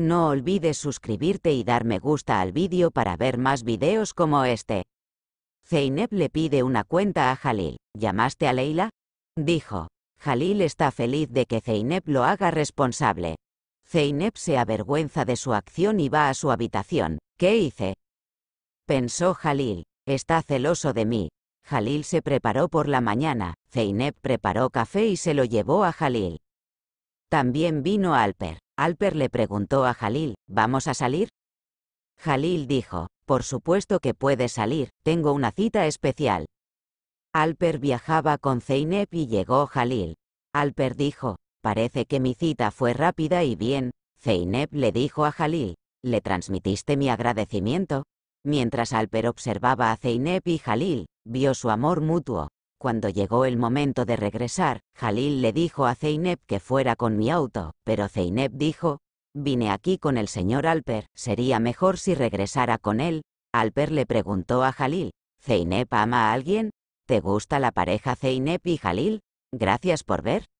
No olvides suscribirte y dar me gusta al vídeo para ver más videos como este. Zeynep le pide una cuenta a Jalil. ¿Llamaste a Leila? Dijo. Jalil está feliz de que Zeynep lo haga responsable. Zeynep se avergüenza de su acción y va a su habitación. ¿Qué hice? Pensó Jalil. Está celoso de mí. Jalil se preparó por la mañana. Zeynep preparó café y se lo llevó a Jalil. También vino Alper. Alper le preguntó a Jalil, ¿vamos a salir? Jalil dijo, por supuesto que puedes salir, tengo una cita especial. Alper viajaba con Zeynep y llegó Jalil. Alper dijo, parece que mi cita fue rápida y bien. Zeynep le dijo a Jalil, ¿le transmitiste mi agradecimiento? Mientras Alper observaba a Zeynep y Jalil, vio su amor mutuo, cuando llegó el momento de regresar, Jalil le dijo a Zeynep que fuera con mi auto, pero Zeynep dijo, vine aquí con el señor Alper, sería mejor si regresara con él. Alper le preguntó a Jalil, ¿Zeynep ama a alguien? ¿Te gusta la pareja Zeynep y Jalil? Gracias por ver.